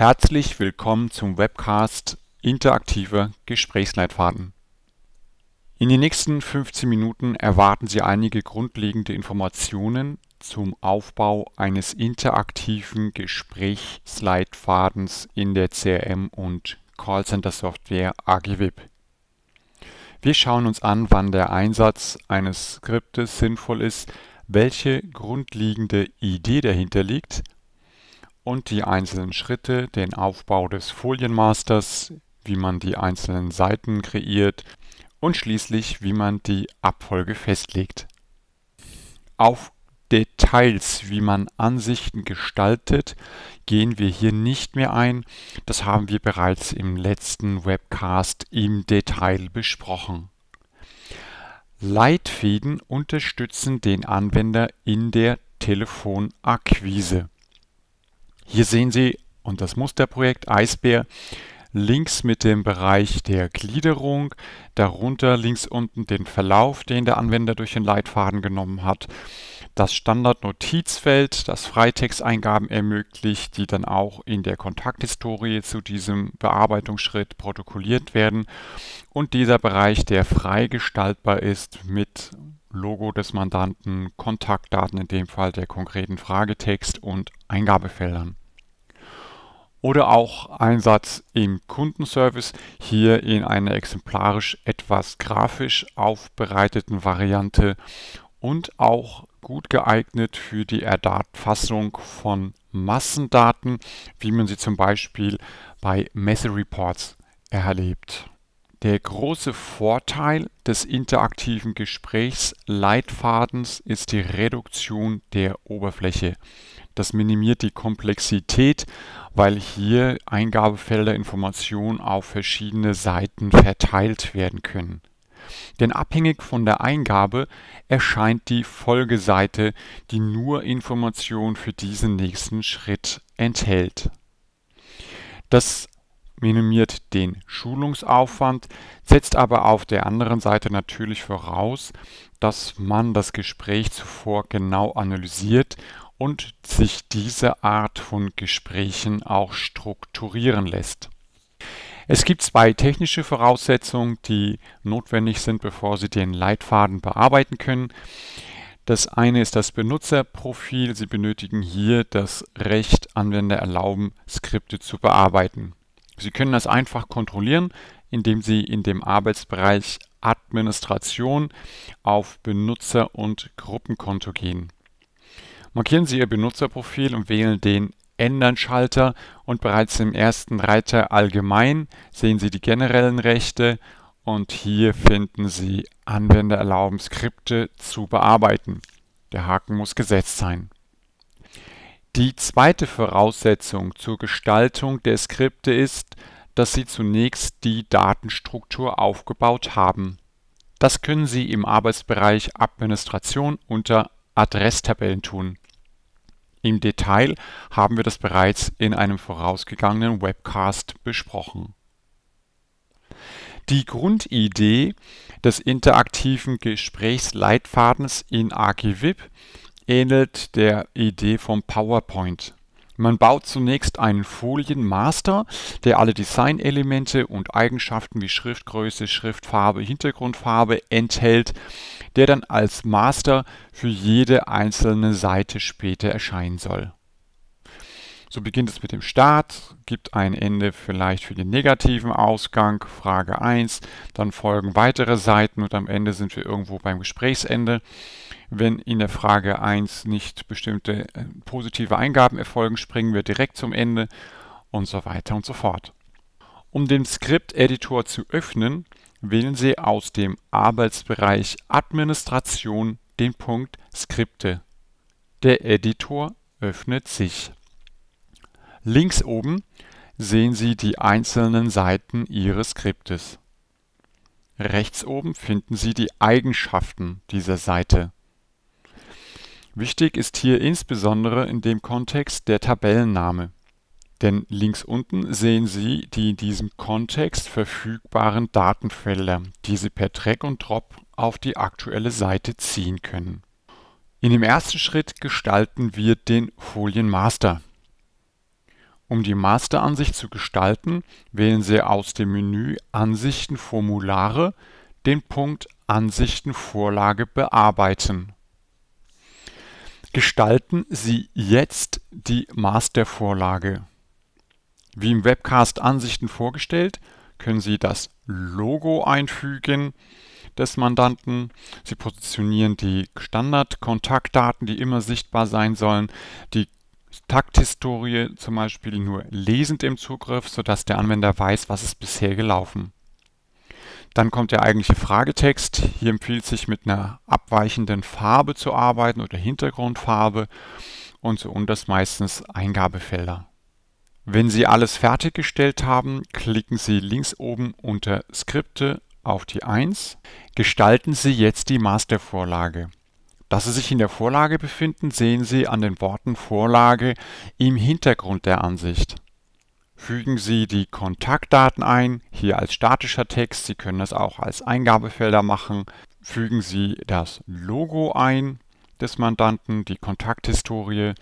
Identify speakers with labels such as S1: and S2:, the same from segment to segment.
S1: Herzlich willkommen zum Webcast Interaktive Gesprächsleitfaden. In den nächsten 15 Minuten erwarten Sie einige grundlegende Informationen zum Aufbau eines interaktiven Gesprächsleitfadens in der CRM und Callcenter Software AGWIP. Wir schauen uns an, wann der Einsatz eines Skriptes sinnvoll ist, welche grundlegende Idee dahinter liegt und die einzelnen Schritte, den Aufbau des Folienmasters, wie man die einzelnen Seiten kreiert und schließlich, wie man die Abfolge festlegt. Auf Details, wie man Ansichten gestaltet, gehen wir hier nicht mehr ein. Das haben wir bereits im letzten Webcast im Detail besprochen. Leitfäden unterstützen den Anwender in der Telefonakquise. Hier sehen Sie, und das Musterprojekt Eisbär, links mit dem Bereich der Gliederung, darunter links unten den Verlauf, den der Anwender durch den Leitfaden genommen hat, das Standardnotizfeld, das Freitexteingaben ermöglicht, die dann auch in der Kontakthistorie zu diesem Bearbeitungsschritt protokolliert werden und dieser Bereich, der frei gestaltbar ist mit Logo des Mandanten, Kontaktdaten in dem Fall der konkreten Fragetext und Eingabefeldern oder auch Einsatz im Kundenservice, hier in einer exemplarisch etwas grafisch aufbereiteten Variante und auch gut geeignet für die Erfassung von Massendaten, wie man sie zum Beispiel bei Messereports erlebt. Der große Vorteil des interaktiven Gesprächsleitfadens ist die Reduktion der Oberfläche. Das minimiert die Komplexität, weil hier Eingabefelder Informationen auf verschiedene Seiten verteilt werden können. Denn abhängig von der Eingabe erscheint die Folgeseite, die nur Informationen für diesen nächsten Schritt enthält. Das minimiert den Schulungsaufwand, setzt aber auf der anderen Seite natürlich voraus, dass man das Gespräch zuvor genau analysiert und sich diese Art von Gesprächen auch strukturieren lässt. Es gibt zwei technische Voraussetzungen, die notwendig sind, bevor Sie den Leitfaden bearbeiten können. Das eine ist das Benutzerprofil. Sie benötigen hier das Recht, Anwender erlauben, Skripte zu bearbeiten. Sie können das einfach kontrollieren, indem Sie in dem Arbeitsbereich Administration auf Benutzer- und Gruppenkonto gehen. Markieren Sie Ihr Benutzerprofil und wählen den Ändern-Schalter und bereits im ersten Reiter Allgemein sehen Sie die generellen Rechte und hier finden Sie Anwender erlauben Skripte zu bearbeiten. Der Haken muss gesetzt sein. Die zweite Voraussetzung zur Gestaltung der Skripte ist, dass Sie zunächst die Datenstruktur aufgebaut haben. Das können Sie im Arbeitsbereich Administration unter Adresstabellen tun. Im Detail haben wir das bereits in einem vorausgegangenen Webcast besprochen. Die Grundidee des interaktiven Gesprächsleitfadens in archivip ähnelt der Idee vom PowerPoint. Man baut zunächst einen Folienmaster, der alle Designelemente und Eigenschaften wie Schriftgröße, Schriftfarbe, Hintergrundfarbe enthält, der dann als Master für jede einzelne Seite später erscheinen soll. So beginnt es mit dem Start, gibt ein Ende vielleicht für den negativen Ausgang, Frage 1, dann folgen weitere Seiten und am Ende sind wir irgendwo beim Gesprächsende. Wenn in der Frage 1 nicht bestimmte äh, positive Eingaben erfolgen, springen wir direkt zum Ende und so weiter und so fort. Um den Skript-Editor zu öffnen, wählen Sie aus dem Arbeitsbereich Administration den Punkt Skripte. Der Editor öffnet sich. Links oben sehen Sie die einzelnen Seiten Ihres Skriptes. Rechts oben finden Sie die Eigenschaften dieser Seite. Wichtig ist hier insbesondere in dem Kontext der Tabellenname. Denn links unten sehen Sie die in diesem Kontext verfügbaren Datenfelder, die Sie per Drag und Drop auf die aktuelle Seite ziehen können. In dem ersten Schritt gestalten wir den Folienmaster. Um die Masteransicht zu gestalten, wählen Sie aus dem Menü Ansichten Formulare den Punkt Ansichten Vorlage bearbeiten Gestalten Sie jetzt die Mastervorlage. Wie im Webcast Ansichten vorgestellt, können Sie das Logo einfügen des Mandanten. Sie positionieren die Standardkontaktdaten, die immer sichtbar sein sollen, die Takthistorie zum Beispiel nur lesend im Zugriff, sodass der Anwender weiß, was ist bisher gelaufen. Dann kommt der eigentliche Fragetext. Hier empfiehlt sich mit einer abweichenden Farbe zu arbeiten oder Hintergrundfarbe und so und das meistens Eingabefelder. Wenn Sie alles fertiggestellt haben, klicken Sie links oben unter Skripte auf die 1. Gestalten Sie jetzt die Mastervorlage. Dass Sie sich in der Vorlage befinden, sehen Sie an den Worten Vorlage im Hintergrund der Ansicht. Fügen Sie die Kontaktdaten ein, hier als statischer Text, Sie können das auch als Eingabefelder machen. Fügen Sie das Logo ein des Mandanten, die Kontakthistorie,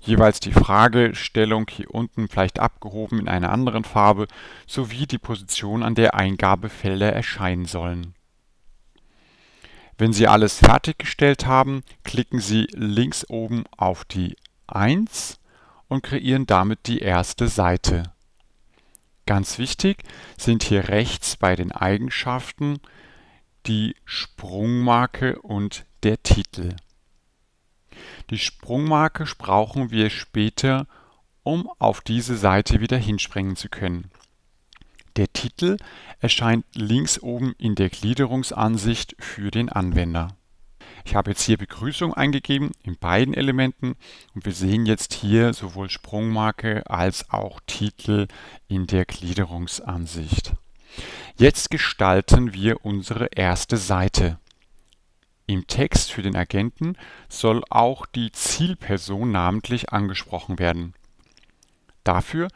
S1: jeweils die Fragestellung hier unten vielleicht abgehoben in einer anderen Farbe, sowie die Position, an der Eingabefelder erscheinen sollen. Wenn Sie alles fertiggestellt haben, klicken Sie links oben auf die 1 und kreieren damit die erste Seite. Ganz wichtig sind hier rechts bei den Eigenschaften die Sprungmarke und der Titel. Die Sprungmarke brauchen wir später, um auf diese Seite wieder hinspringen zu können. Der Titel erscheint links oben in der Gliederungsansicht für den Anwender. Ich habe jetzt hier Begrüßung eingegeben in beiden Elementen und wir sehen jetzt hier sowohl Sprungmarke als auch Titel in der Gliederungsansicht. Jetzt gestalten wir unsere erste Seite. Im Text für den Agenten soll auch die Zielperson namentlich angesprochen werden. Dafür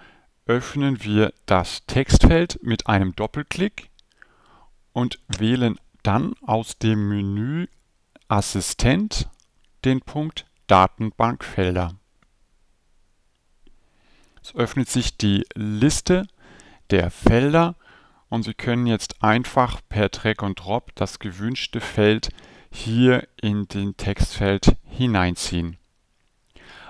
S1: öffnen wir das Textfeld mit einem Doppelklick und wählen dann aus dem Menü Assistent den Punkt Datenbankfelder. Es öffnet sich die Liste der Felder und Sie können jetzt einfach per Drag und Drop das gewünschte Feld hier in den Textfeld hineinziehen.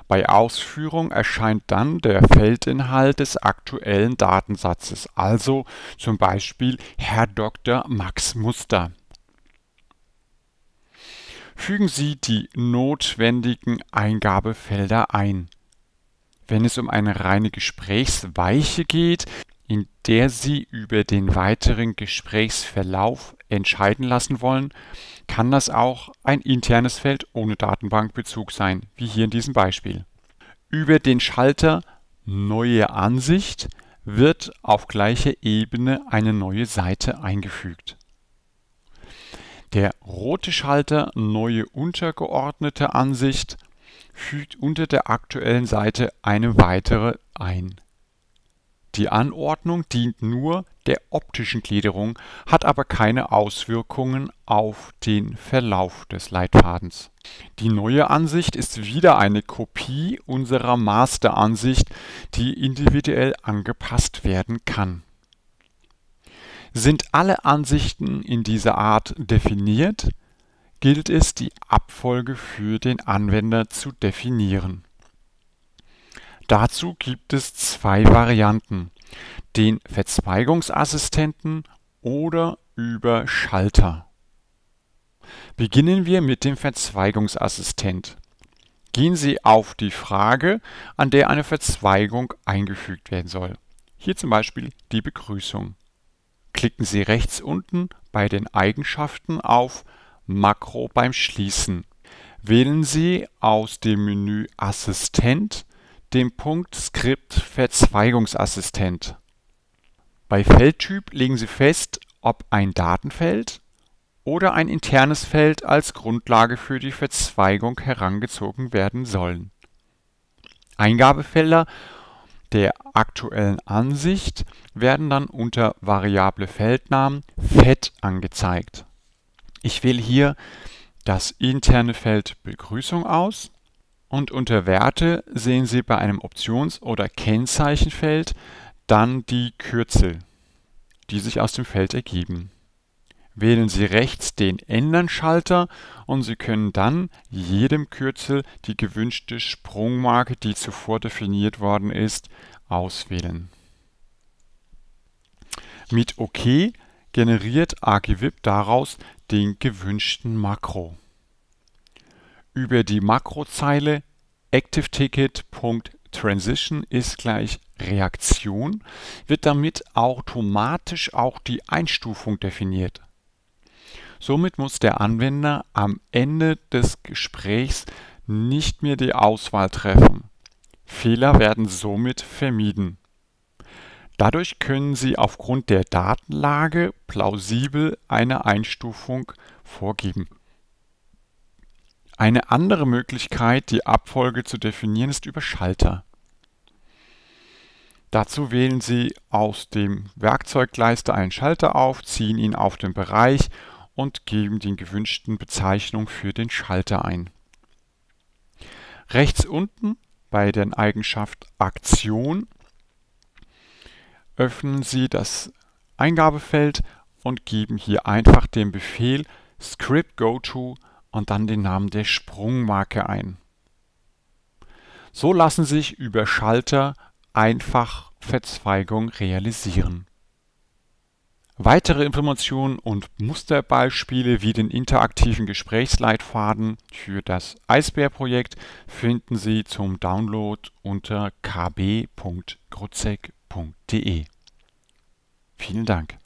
S1: Bei Ausführung erscheint dann der Feldinhalt des aktuellen Datensatzes, also zum Beispiel Herr Dr. Max Muster fügen Sie die notwendigen Eingabefelder ein. Wenn es um eine reine Gesprächsweiche geht, in der Sie über den weiteren Gesprächsverlauf entscheiden lassen wollen, kann das auch ein internes Feld ohne Datenbankbezug sein, wie hier in diesem Beispiel. Über den Schalter Neue Ansicht wird auf gleicher Ebene eine neue Seite eingefügt. Der rote Schalter Neue untergeordnete Ansicht fügt unter der aktuellen Seite eine weitere ein. Die Anordnung dient nur der optischen Gliederung, hat aber keine Auswirkungen auf den Verlauf des Leitfadens. Die neue Ansicht ist wieder eine Kopie unserer Masteransicht, die individuell angepasst werden kann. Sind alle Ansichten in dieser Art definiert, gilt es, die Abfolge für den Anwender zu definieren. Dazu gibt es zwei Varianten, den Verzweigungsassistenten oder über Schalter. Beginnen wir mit dem Verzweigungsassistent. Gehen Sie auf die Frage, an der eine Verzweigung eingefügt werden soll. Hier zum Beispiel die Begrüßung klicken Sie rechts unten bei den Eigenschaften auf Makro beim Schließen. Wählen Sie aus dem Menü Assistent den Punkt Skript Verzweigungsassistent. Bei Feldtyp legen Sie fest, ob ein Datenfeld oder ein internes Feld als Grundlage für die Verzweigung herangezogen werden sollen. Eingabefelder der aktuellen Ansicht werden dann unter Variable Feldnamen Fett angezeigt. Ich wähle hier das interne Feld Begrüßung aus und unter Werte sehen Sie bei einem Options- oder Kennzeichenfeld dann die Kürzel, die sich aus dem Feld ergeben. Wählen Sie rechts den Ändern-Schalter und Sie können dann jedem Kürzel die gewünschte Sprungmarke, die zuvor definiert worden ist, auswählen. Mit OK generiert ArchiVib daraus den gewünschten Makro. Über die Makrozeile ActiveTicket.Transition ist gleich Reaktion wird damit automatisch auch die Einstufung definiert. Somit muss der Anwender am Ende des Gesprächs nicht mehr die Auswahl treffen. Fehler werden somit vermieden. Dadurch können Sie aufgrund der Datenlage plausibel eine Einstufung vorgeben. Eine andere Möglichkeit, die Abfolge zu definieren, ist über Schalter. Dazu wählen Sie aus dem Werkzeugleiste einen Schalter auf, ziehen ihn auf den Bereich und geben den gewünschten Bezeichnung für den Schalter ein. Rechts unten bei der Eigenschaft Aktion öffnen Sie das Eingabefeld und geben hier einfach den Befehl script goto und dann den Namen der Sprungmarke ein. So lassen sich über Schalter einfach Verzweigung realisieren. Weitere Informationen und Musterbeispiele wie den interaktiven Gesprächsleitfaden für das Eisbär-Projekt finden Sie zum Download unter kb.grutzek.de. Vielen Dank.